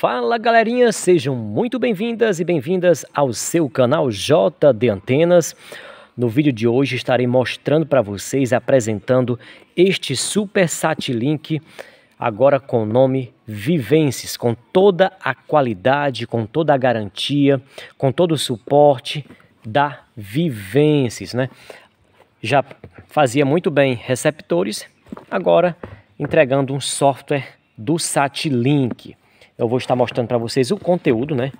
Fala galerinha, sejam muito bem-vindas e bem-vindas ao seu canal JD Antenas. No vídeo de hoje estarei mostrando para vocês, apresentando este super sat link agora com o nome Vivences, com toda a qualidade, com toda a garantia, com todo o suporte da Vivences, né? Já fazia muito bem receptores, agora entregando um software do Satlink eu vou estar mostrando para vocês o conteúdo, né?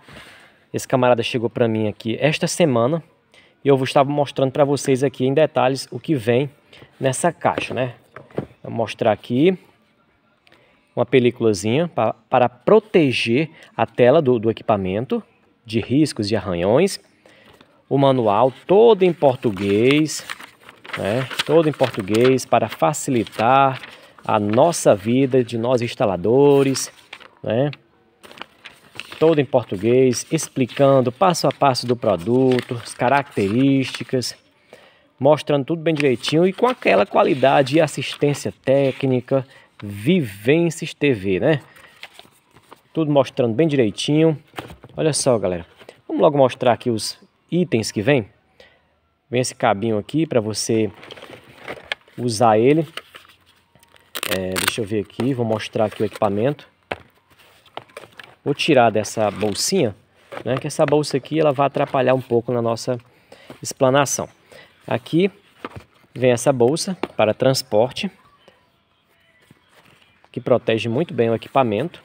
Esse camarada chegou para mim aqui esta semana e eu vou estar mostrando para vocês aqui em detalhes o que vem nessa caixa, né? Vou mostrar aqui uma películazinha para, proteger a tela do, do equipamento de riscos e arranhões. O manual todo em português, né? Todo em português para facilitar a nossa vida de nós instaladores, né? todo em português, explicando passo a passo do produto, as características, mostrando tudo bem direitinho e com aquela qualidade e assistência técnica, Vivências TV, né? Tudo mostrando bem direitinho. Olha só, galera. Vamos logo mostrar aqui os itens que vem. Vem esse cabinho aqui para você usar ele. É, deixa eu ver aqui, vou mostrar aqui o equipamento. Vou tirar dessa bolsinha, né, que essa bolsa aqui ela vai atrapalhar um pouco na nossa explanação. Aqui vem essa bolsa para transporte, que protege muito bem o equipamento.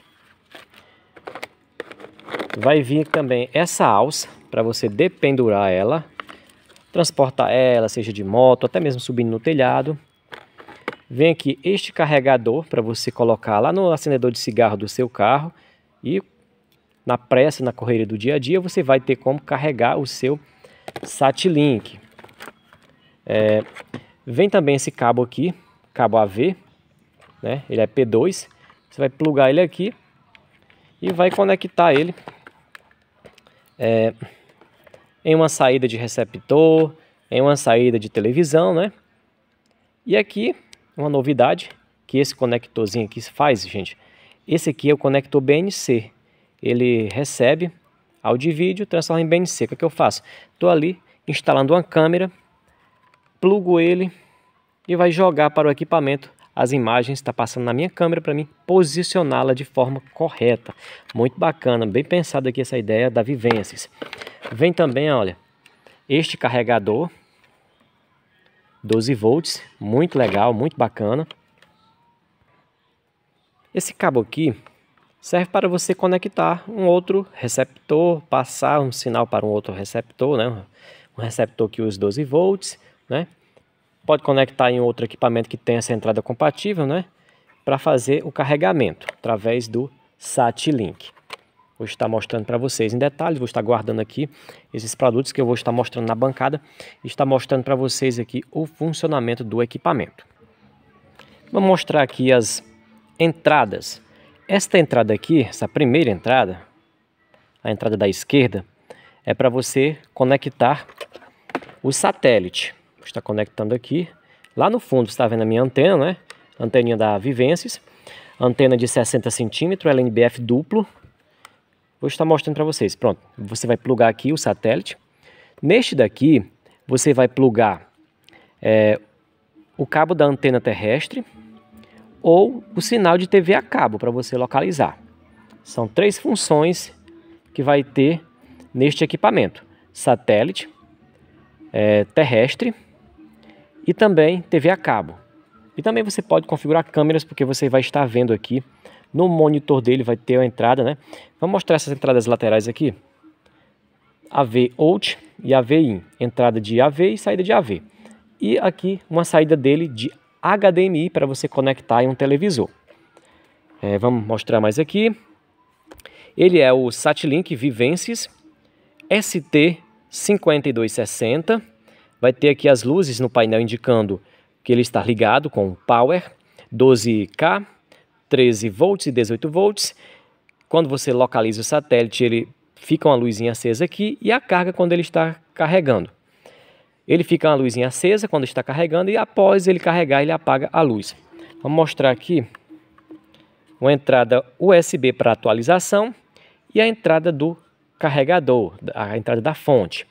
Vai vir também essa alça para você dependurar ela, transportar ela, seja de moto, até mesmo subindo no telhado. Vem aqui este carregador para você colocar lá no acendedor de cigarro do seu carro e na pressa, na correria do dia a dia, você vai ter como carregar o seu Satlink. É, vem também esse cabo aqui, cabo AV, né? ele é P2. Você vai plugar ele aqui e vai conectar ele é, em uma saída de receptor, em uma saída de televisão, né? E aqui, uma novidade que esse conectorzinho aqui faz, gente, esse aqui é o conector BNC. Ele recebe áudio e vídeo, transforma em BNC. O que, é que eu faço? Estou ali instalando uma câmera, plugo ele e vai jogar para o equipamento as imagens, está passando na minha câmera para mim posicioná-la de forma correta. Muito bacana, bem pensada aqui essa ideia da Vivences. Vem também, olha, este carregador 12 volts, muito legal, muito bacana. Esse cabo aqui serve para você conectar um outro receptor, passar um sinal para um outro receptor, né? um receptor que usa 12 volts, né? pode conectar em outro equipamento que tenha essa entrada compatível, né? para fazer o carregamento através do SAT-Link. Vou estar mostrando para vocês em detalhes, vou estar guardando aqui esses produtos que eu vou estar mostrando na bancada e estar mostrando para vocês aqui o funcionamento do equipamento. Vou mostrar aqui as entradas. Esta entrada aqui, essa primeira entrada, a entrada da esquerda, é para você conectar o satélite. Está conectando aqui. Lá no fundo está vendo a minha antena, né? Anteninha da Vivensis. Antena de 60 centímetros, LNBF duplo. Vou estar mostrando para vocês. Pronto, você vai plugar aqui o satélite. Neste daqui, você vai plugar é, o cabo da antena terrestre, ou o sinal de TV a cabo para você localizar. São três funções que vai ter neste equipamento: satélite, é, terrestre e também TV a cabo. E também você pode configurar câmeras, porque você vai estar vendo aqui no monitor dele, vai ter a entrada, né? Vamos mostrar essas entradas laterais aqui. AV out e AV in, entrada de AV e saída de AV. E aqui uma saída dele de HDMI para você conectar em um televisor. É, vamos mostrar mais aqui. Ele é o Satlink Vivensis ST5260. Vai ter aqui as luzes no painel indicando que ele está ligado com power 12K, 13 volts e 18 volts. Quando você localiza o satélite, ele fica uma luzinha acesa aqui e a carga quando ele está carregando. Ele fica uma luzinha acesa quando está carregando e após ele carregar, ele apaga a luz. Vamos mostrar aqui uma entrada USB para atualização e a entrada do carregador, a entrada da fonte.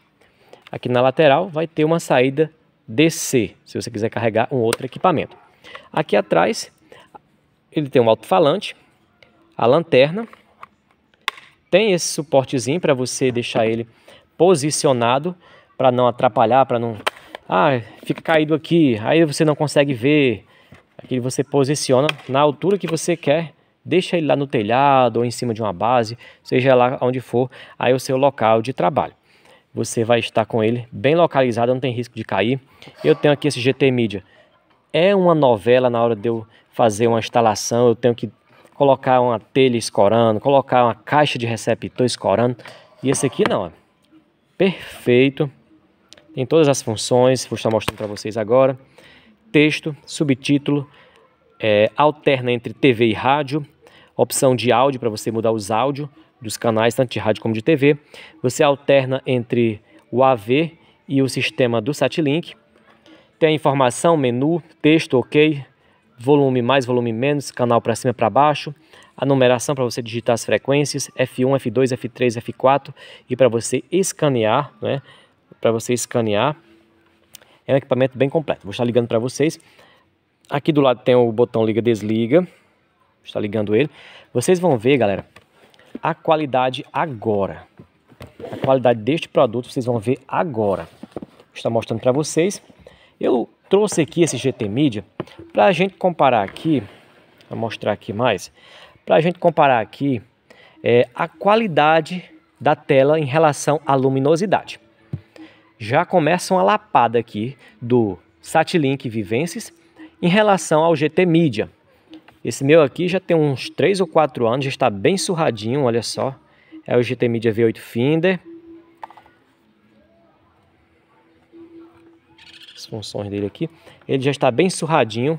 Aqui na lateral vai ter uma saída DC, se você quiser carregar um outro equipamento. Aqui atrás ele tem um alto-falante, a lanterna, tem esse suportezinho para você deixar ele posicionado para não atrapalhar, para não ah, fica caído aqui, aí você não consegue ver. Aqui você posiciona na altura que você quer, deixa ele lá no telhado ou em cima de uma base, seja lá onde for, aí é o seu local de trabalho. Você vai estar com ele bem localizado, não tem risco de cair. Eu tenho aqui esse GT Media. É uma novela na hora de eu fazer uma instalação, eu tenho que colocar uma telha escorando, colocar uma caixa de receptor escorando. E esse aqui não, ó. Perfeito. Tem todas as funções, vou estar mostrando para vocês agora. Texto, subtítulo, é, alterna entre TV e rádio. Opção de áudio para você mudar os áudios dos canais, tanto de rádio como de TV. Você alterna entre o AV e o sistema do Satlink. Tem a informação, menu, texto, ok, volume mais, volume menos, canal para cima para baixo, a numeração para você digitar as frequências, F1, F2, F3, F4 e para você escanear, né? para você escanear. É um equipamento bem completo. Vou estar ligando para vocês. Aqui do lado tem o botão liga desliga. Vou estar ligando ele. Vocês vão ver, galera, a qualidade agora. A qualidade deste produto vocês vão ver agora. Vou estar mostrando para vocês. Eu trouxe aqui esse GT Media para a gente comparar aqui, vou mostrar aqui mais, para a gente comparar aqui é, a qualidade da tela em relação à luminosidade já começam a lapada aqui do Satlink Vivensis em relação ao GT Media. Esse meu aqui já tem uns 3 ou 4 anos, já está bem surradinho, olha só. É o GT Media V8 Finder. As funções dele aqui. Ele já está bem surradinho,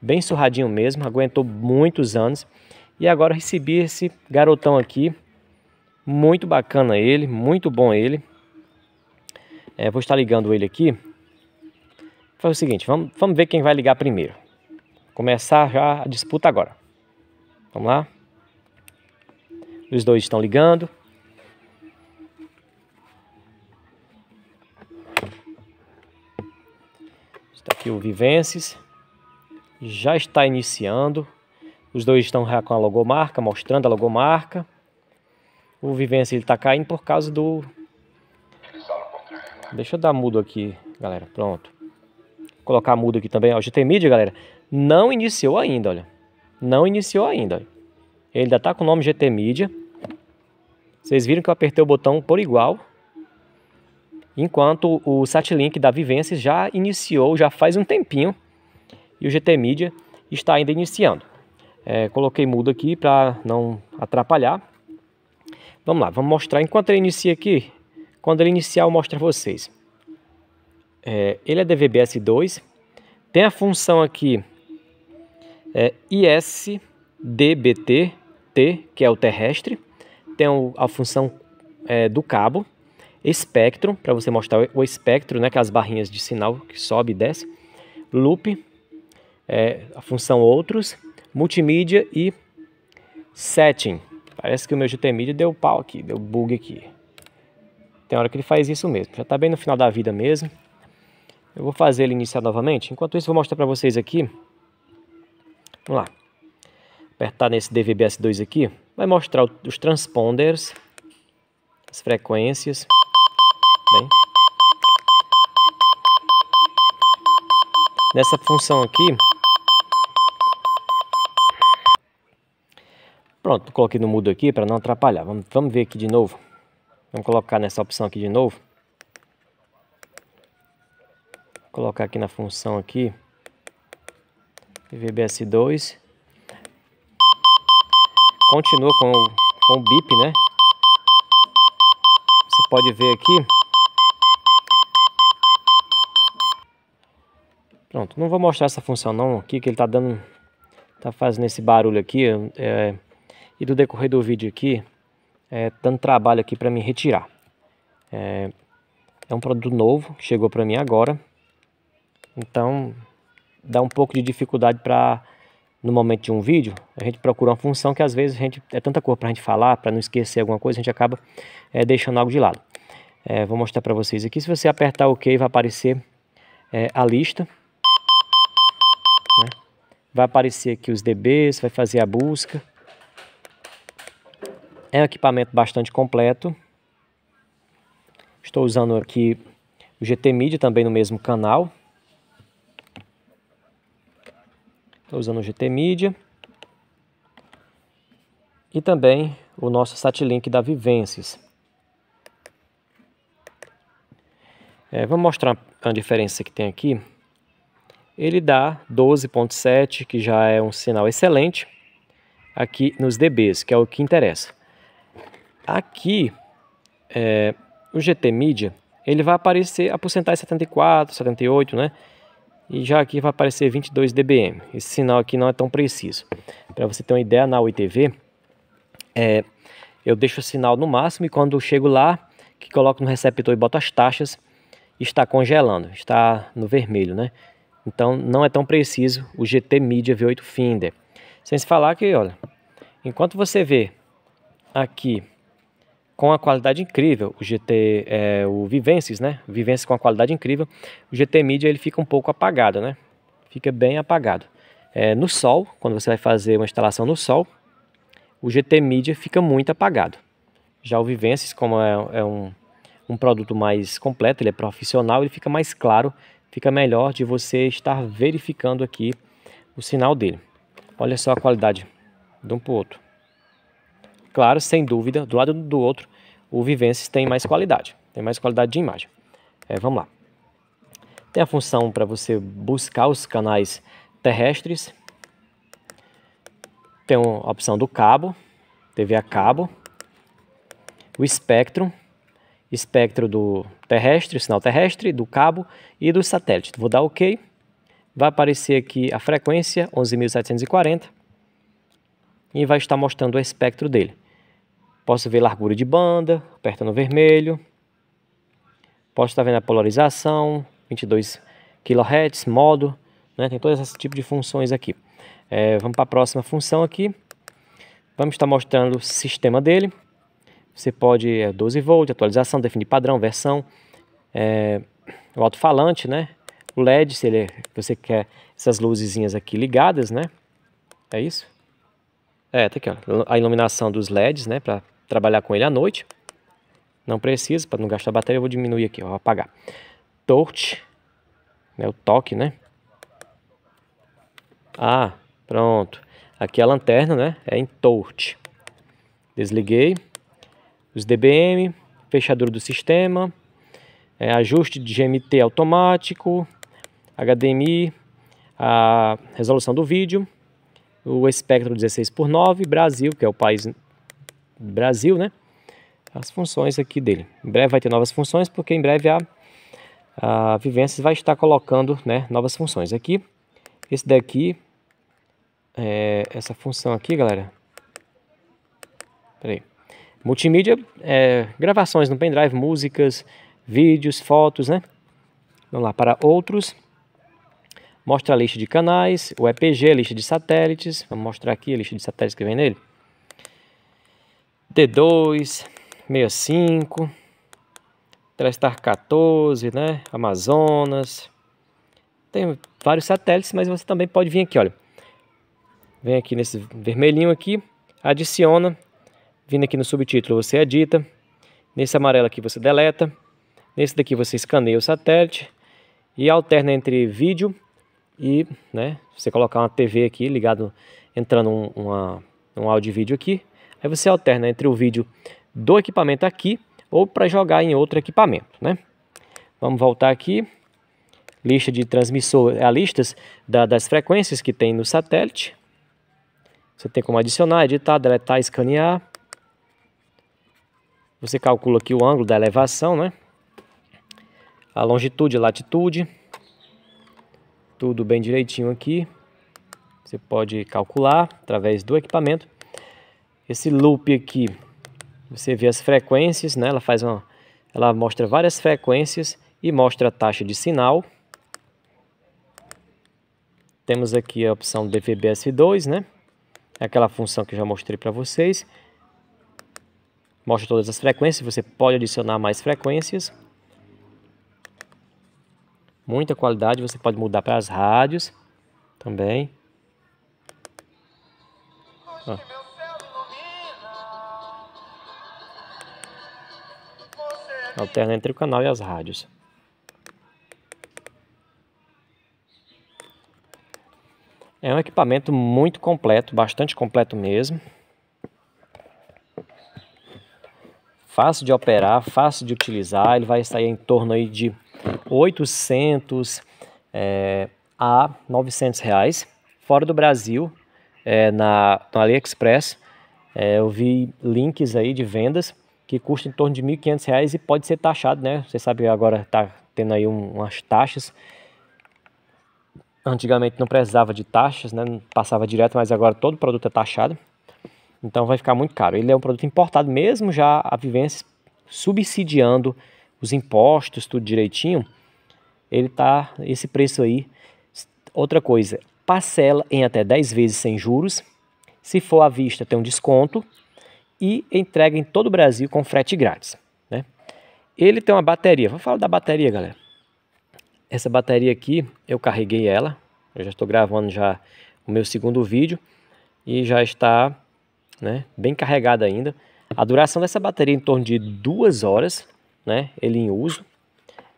bem surradinho mesmo, aguentou muitos anos. E agora recebi esse garotão aqui, muito bacana ele, muito bom ele. É, vou estar ligando ele aqui. Faz o seguinte, vamos, vamos ver quem vai ligar primeiro. Começar já a disputa agora. Vamos lá? Os dois estão ligando. Está aqui o Vivenses. Já está iniciando. Os dois estão já com a logomarca, mostrando a logomarca. O Vivense está caindo por causa do Deixa eu dar mudo aqui, galera. Pronto. Vou colocar mudo aqui também. Ó, GT Media, galera, não iniciou ainda, olha. Não iniciou ainda. Olha. Ele ainda tá com o nome GT Media. Vocês viram que eu apertei o botão por igual. Enquanto o Satlink da Vivência já iniciou, já faz um tempinho. E o GT Media está ainda iniciando. É, coloquei mudo aqui para não atrapalhar. Vamos lá, vamos mostrar. Enquanto ele inicia aqui, quando ele iniciar, eu mostro vocês. É, ele é DVBS2. Tem a função aqui é, ISDBT, T, que é o terrestre. Tem a função é, do cabo, espectro, para você mostrar o espectro, né, que as barrinhas de sinal que sobe e desce. Loop, é, a função outros, multimídia e setting. Parece que o meu GTMedia deu pau aqui, deu bug aqui. Tem hora que ele faz isso mesmo. Já está bem no final da vida mesmo. Eu vou fazer ele iniciar novamente. Enquanto isso, vou mostrar para vocês aqui. Vamos lá. Apertar nesse DVBS2 aqui. Vai mostrar os transponders. As frequências. Bem. Nessa função aqui. Pronto, coloquei no mudo aqui para não atrapalhar. Vamos, vamos ver aqui de novo. Vamos colocar nessa opção aqui de novo. Vou colocar aqui na função aqui. VBS2. Continua com o, com o bip, né? Você pode ver aqui. Pronto, não vou mostrar essa função não aqui, que ele está dando, tá fazendo esse barulho aqui, é, e do decorrer do vídeo aqui, é, dando trabalho aqui para me retirar. É, é um produto novo, chegou para mim agora, então dá um pouco de dificuldade para no momento de um vídeo, a gente procura uma função que às vezes a gente é tanta coisa para a gente falar, para não esquecer alguma coisa, a gente acaba é, deixando algo de lado. É, vou mostrar para vocês aqui. Se você apertar OK, vai aparecer é, a lista. Né? Vai aparecer aqui os DBs, vai fazer a busca. É um equipamento bastante completo. Estou usando aqui o GT Media também no mesmo canal. Estou usando o GT Media. E também o nosso Satlink da Vivences. É, vamos mostrar a diferença que tem aqui. Ele dá 12.7, que já é um sinal excelente, aqui nos dBs, que é o que interessa. Aqui, é, o GT Media, ele vai aparecer a porcentagem 74, 78, né? E já aqui vai aparecer 22 dBm. Esse sinal aqui não é tão preciso. Para você ter uma ideia, na UITV, é, eu deixo o sinal no máximo e quando chego lá, que coloco no receptor e boto as taxas, está congelando, está no vermelho, né? Então não é tão preciso o GT Media V8 Finder. Sem se falar que, olha, enquanto você vê aqui com a qualidade incrível. O GT, é, o Vivences, né? Vivences com a qualidade incrível. O GT Media ele fica um pouco apagado, né? Fica bem apagado. É, no sol, quando você vai fazer uma instalação no sol, o GT Media fica muito apagado. Já o Vivences, como é, é um, um produto mais completo, ele é profissional, ele fica mais claro, fica melhor de você estar verificando aqui o sinal dele. Olha só a qualidade de um para o outro. Claro, sem dúvida, do lado do outro, o Vivense tem mais qualidade, tem mais qualidade de imagem. É, vamos lá. Tem a função para você buscar os canais terrestres. Tem a opção do cabo, TV a cabo. O espectro, espectro do terrestre, sinal terrestre, do cabo e do satélite. Vou dar OK. Vai aparecer aqui a frequência, 11.740 e vai estar mostrando o espectro dele. Posso ver largura de banda, aperta no vermelho. Posso estar tá vendo a polarização, 22 kHz, modo, né? tem todo esse tipo de funções aqui. É, vamos para a próxima função aqui. Vamos estar tá mostrando o sistema dele. Você pode, é, 12 volts, atualização, definir padrão, versão, é, o alto-falante, né? O LED, se ele, é, você quer essas luzinhas aqui ligadas, né? É isso? É, tá aqui, ó, a iluminação dos LEDs, né? Para trabalhar com ele à noite. Não precisa, para não gastar bateria, eu vou diminuir aqui, ó, vou apagar. Torch, né, o toque, né? Ah, pronto. Aqui é a lanterna, né, é em torch. Desliguei. Os DBM, fechadura do sistema, é, ajuste de GMT automático, HDMI, a resolução do vídeo, o espectro 16 por 9, Brasil, que é o país Brasil, né? As funções aqui dele. Em breve vai ter novas funções, porque em breve a, a Vivências vai estar colocando né, novas funções. Aqui, esse daqui, é, essa função aqui, galera. Peraí. Multimídia, é, gravações no pendrive, músicas, vídeos, fotos, né? Vamos lá, para outros. Mostra a lista de canais, o EPG, lista de satélites. Vamos mostrar aqui a lista de satélites que vem nele. D2, 65, Telstar 14, né? Amazonas. Tem vários satélites, mas você também pode vir aqui, olha. Vem aqui nesse vermelhinho aqui, adiciona. Vindo aqui no subtítulo, você edita. Nesse amarelo aqui você deleta. Nesse daqui você escaneia o satélite e alterna entre vídeo e, né, você colocar uma TV aqui ligado entrando um, uma, um áudio e vídeo aqui Aí você alterna entre o vídeo do equipamento aqui ou para jogar em outro equipamento, né? Vamos voltar aqui. Lista de transmissor, é a lista da, das frequências que tem no satélite. Você tem como adicionar, editar, deletar, escanear. Você calcula aqui o ângulo da elevação, né? A longitude, e latitude. Tudo bem direitinho aqui. Você pode calcular através do equipamento. Esse loop aqui, você vê as frequências, né? Ela faz uma, ela mostra várias frequências e mostra a taxa de sinal. Temos aqui a opção DVBS2, né? É aquela função que eu já mostrei para vocês. Mostra todas as frequências, você pode adicionar mais frequências. Muita qualidade, você pode mudar para as rádios também. Ó. Alterna entre o canal e as rádios. É um equipamento muito completo, bastante completo mesmo. Fácil de operar, fácil de utilizar. Ele vai sair em torno aí de 800 é, a 900 reais. Fora do Brasil, é, na, no AliExpress, é, eu vi links aí de vendas que custa em torno de R$ 1.500 e pode ser taxado, né? Você sabe agora está tendo aí um, umas taxas. Antigamente não precisava de taxas, né? passava direto, mas agora todo produto é taxado. Então vai ficar muito caro. Ele é um produto importado, mesmo já a Vivência subsidiando os impostos, tudo direitinho, ele tá esse preço aí. Outra coisa, parcela em até 10 vezes sem juros. Se for à vista, tem um desconto e entrega em todo o Brasil com frete grátis. Né? Ele tem uma bateria, vou falar da bateria, galera. Essa bateria aqui, eu carreguei ela, eu já estou gravando já o meu segundo vídeo e já está né, bem carregada ainda. A duração dessa bateria é em torno de duas horas, né, ele em uso.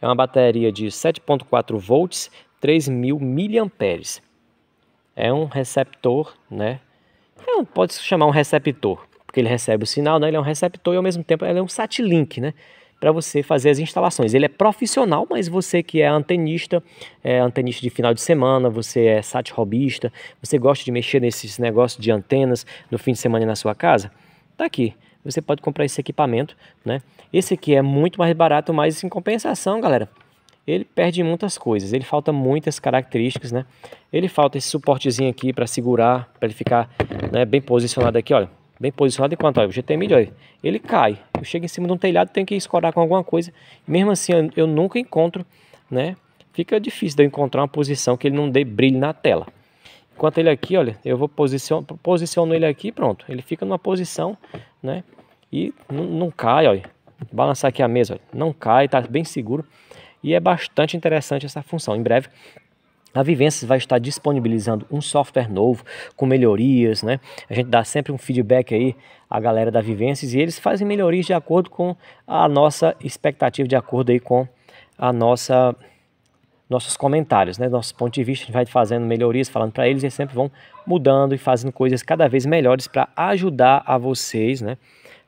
É uma bateria de 7.4 volts, 3.000 miliamperes. É um receptor, né? É Pode se chamar um receptor, porque ele recebe o sinal, né? ele é um receptor e ao mesmo tempo ele é um satlink, né? para você fazer as instalações. Ele é profissional, mas você que é antenista, é antenista de final de semana, você é sat robista, você gosta de mexer nesses negócios de antenas no fim de semana na sua casa, tá aqui. Você pode comprar esse equipamento, né? Esse aqui é muito mais barato, mas em compensação, galera, ele perde muitas coisas, ele falta muitas características, né? Ele falta esse suportezinho aqui para segurar, para ele ficar né, bem posicionado aqui, olha bem posicionado enquanto ó, o GT é milho, ele cai. Eu chego em cima de um telhado, tenho que escorar com alguma coisa. Mesmo assim, eu, eu nunca encontro, né? Fica difícil de eu encontrar uma posição que ele não dê brilho na tela. Enquanto ele aqui, olha, eu vou posicionar posiciono ele aqui, pronto. Ele fica numa posição, né? E não, não cai, olha. Balançar aqui a mesa, olha, não cai, tá bem seguro. E é bastante interessante essa função. Em breve a Vivências vai estar disponibilizando um software novo com melhorias, né? A gente dá sempre um feedback aí à galera da Vivências e eles fazem melhorias de acordo com a nossa expectativa, de acordo aí com a nossa nossos comentários, né? Nosso ponto de vista, a gente vai fazendo melhorias, falando para eles, e eles sempre vão mudando e fazendo coisas cada vez melhores para ajudar a vocês, né?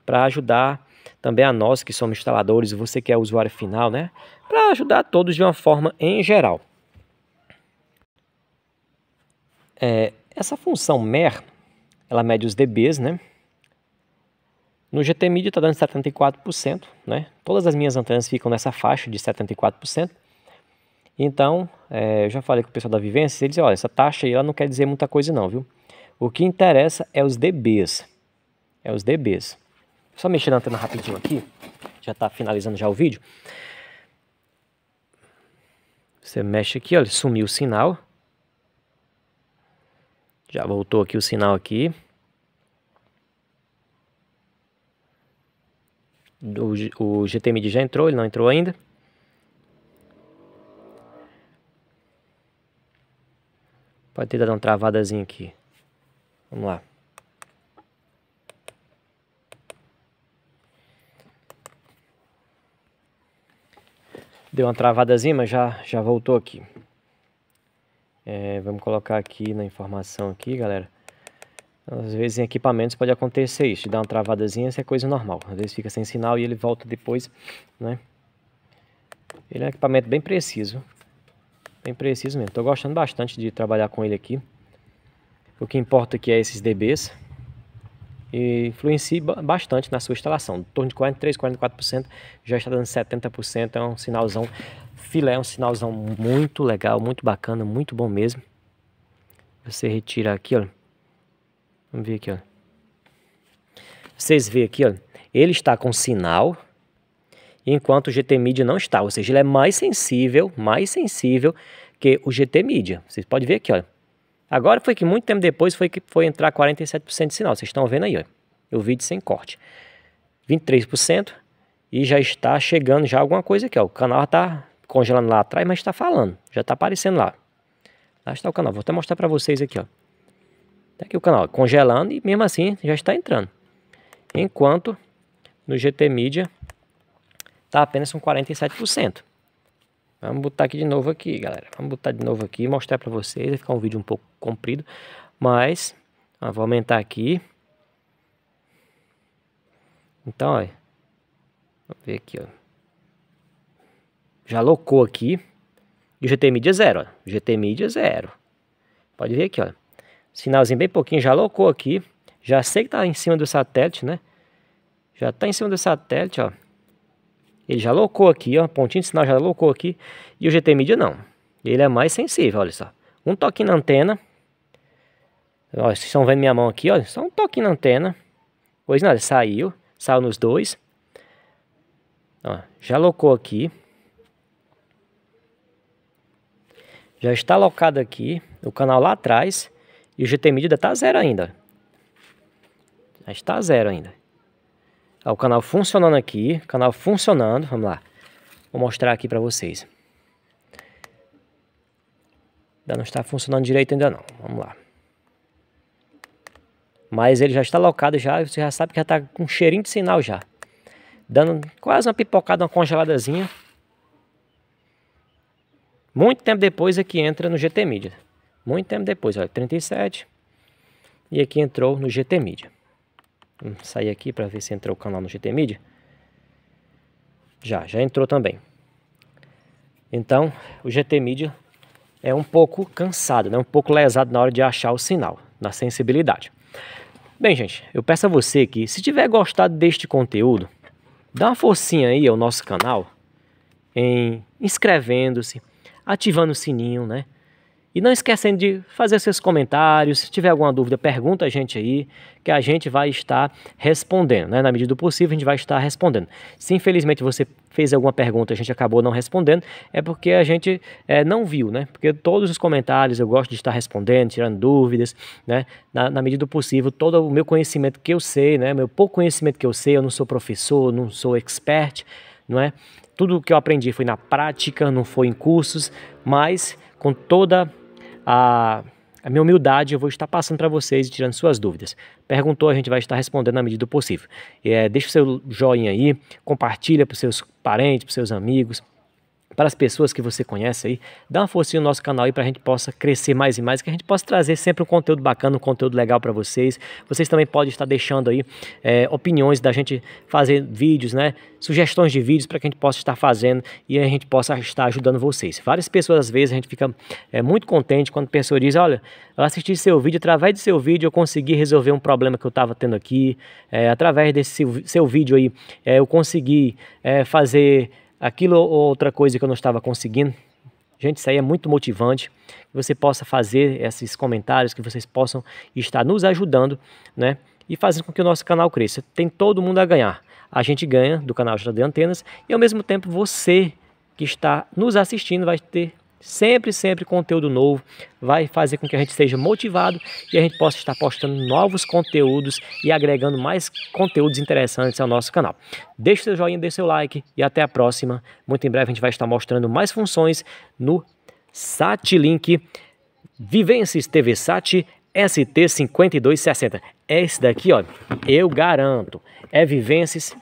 Para ajudar também a nós que somos instaladores, você que é usuário final, né? Para ajudar todos de uma forma em geral. É, essa função mer, ela mede os dBs, né? No GTMID está dando 74%, né? Todas as minhas antenas ficam nessa faixa de 74%. Então, é, eu já falei com o pessoal da vivência, eles olha, essa taxa aí ela não quer dizer muita coisa não, viu? O que interessa é os dBs, é os dBs. Só mexer na antena rapidinho aqui, já está finalizando já o vídeo. Você mexe aqui, olha, sumiu o sinal. Já voltou aqui o sinal aqui. O, o GTMID já entrou, ele não entrou ainda. Pode ter dado uma travadazinha aqui. Vamos lá. Deu uma travadazinha, mas já, já voltou aqui. É, vamos colocar aqui na informação aqui, galera. Às vezes em equipamentos pode acontecer isso, dar uma travadazinha, isso é coisa normal. Às vezes fica sem sinal e ele volta depois, né? Ele é um equipamento bem preciso, bem preciso mesmo. Estou gostando bastante de trabalhar com ele aqui. O que importa aqui é esses dBs. E influencia bastante na sua instalação. Em torno de 43, 44% já está dando 70%, é um sinalzão filé é um sinalzão muito legal, muito bacana, muito bom mesmo. Você retira aqui, ó. Vamos ver aqui, ó. Vocês veem aqui, ó. Ele está com sinal, enquanto o GT Media não está. Ou seja, ele é mais sensível, mais sensível que o GT Media. Vocês podem ver aqui, Agora foi que muito tempo depois foi que foi entrar 47% de sinal. Vocês estão vendo aí, olha. O vídeo sem corte. 23% e já está chegando já alguma coisa aqui, ó. O canal está congelando lá atrás, mas está falando. Já está aparecendo lá. Lá está o canal. Vou até mostrar para vocês aqui, ó. Tá aqui o canal congelando e mesmo assim já está entrando. Enquanto no GT Media está apenas com 47%. Vamos botar aqui de novo aqui, galera. Vamos botar de novo aqui mostrar para vocês. Vai ficar um vídeo um pouco comprido, mas ó, vou aumentar aqui. Então, olha. Vamos ver aqui, ó já locou aqui. E o GT Media zero, ó. GT Media zero. Pode ver aqui, ó. Sinalzinho bem pouquinho, já locou aqui. Já sei que tá em cima do satélite, né? Já tá em cima do satélite, ó. Ele já locou aqui, ó. Pontinho de sinal já locou aqui. E o GT Media não. Ele é mais sensível, olha só. Um toque na antena. Ó, vocês estão vendo minha mão aqui, ó Só um toque na antena. Pois ele saiu. Saiu nos dois. Ó, já locou aqui. já está alocado aqui, o canal lá atrás, e o GT Media está zero ainda. Já está zero ainda. Ó, o canal funcionando aqui, canal funcionando, vamos lá. Vou mostrar aqui para vocês. Ainda não está funcionando direito ainda não, vamos lá. Mas ele já está alocado já, você já sabe que já está com um cheirinho de sinal já. Dando quase uma pipocada, uma congeladazinha. Muito tempo depois é que entra no GT Media. Muito tempo depois, olha, 37. E aqui entrou no GT Media. Vamos sair aqui para ver se entrou o canal no GT Media. Já, já entrou também. Então, o GT Media é um pouco cansado, né? um pouco lesado na hora de achar o sinal, na sensibilidade. Bem, gente, eu peço a você que, se tiver gostado deste conteúdo, dá uma forcinha aí ao nosso canal, em inscrevendo-se, ativando o sininho, né? E não esquecendo de fazer seus comentários. Se tiver alguma dúvida, pergunta a gente aí, que a gente vai estar respondendo. Né? Na medida do possível, a gente vai estar respondendo. Se infelizmente você fez alguma pergunta e a gente acabou não respondendo, é porque a gente é, não viu, né? Porque todos os comentários eu gosto de estar respondendo, tirando dúvidas, né? Na, na, medida do possível, todo o meu conhecimento que eu sei, né? Meu pouco conhecimento que eu sei, eu não sou professor, não sou expert não é? Tudo que eu aprendi foi na prática, não foi em cursos, mas com toda a, a minha humildade eu vou estar passando para vocês e tirando suas dúvidas. Perguntou, a gente vai estar respondendo na medida do possível. É, deixa o seu joinha aí, compartilha para os seus parentes, para os seus amigos, para as pessoas que você conhece aí. Dá uma forcinha no nosso canal aí para a gente possa crescer mais e mais, que a gente possa trazer sempre um conteúdo bacana, um conteúdo legal para vocês. Vocês também podem estar deixando aí é, opiniões da gente fazer vídeos, né? Sugestões de vídeos para que a gente possa estar fazendo e a gente possa estar ajudando vocês. Várias pessoas, às vezes, a gente fica é, muito contente quando a pessoa diz, olha, eu assisti seu vídeo, através do seu vídeo eu consegui resolver um problema que eu estava tendo aqui, é, através desse seu, seu vídeo aí eu consegui fazer Aquilo ou outra coisa que eu não estava conseguindo. Gente, isso aí é muito motivante. Que você possa fazer esses comentários, que vocês possam estar nos ajudando, né? E fazendo com que o nosso canal cresça. Tem todo mundo a ganhar. A gente ganha do canal Estrada de Antenas e ao mesmo tempo você que está nos assistindo vai ter Sempre, sempre conteúdo novo vai fazer com que a gente seja motivado e a gente possa estar postando novos conteúdos e agregando mais conteúdos interessantes ao nosso canal. Deixe seu joinha, deixe seu like e até a próxima. Muito em breve a gente vai estar mostrando mais funções no Satlink Vivences TV Sat ST5260. É esse daqui, ó, eu garanto, é Vivences,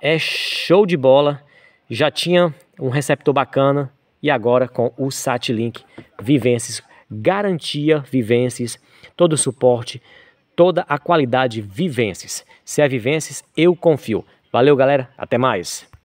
é show de bola. Já tinha um receptor bacana, e agora com o Satlink Vivências, garantia Vivências, todo o suporte, toda a qualidade Vivências. Se é Vivências, eu confio. Valeu, galera. Até mais.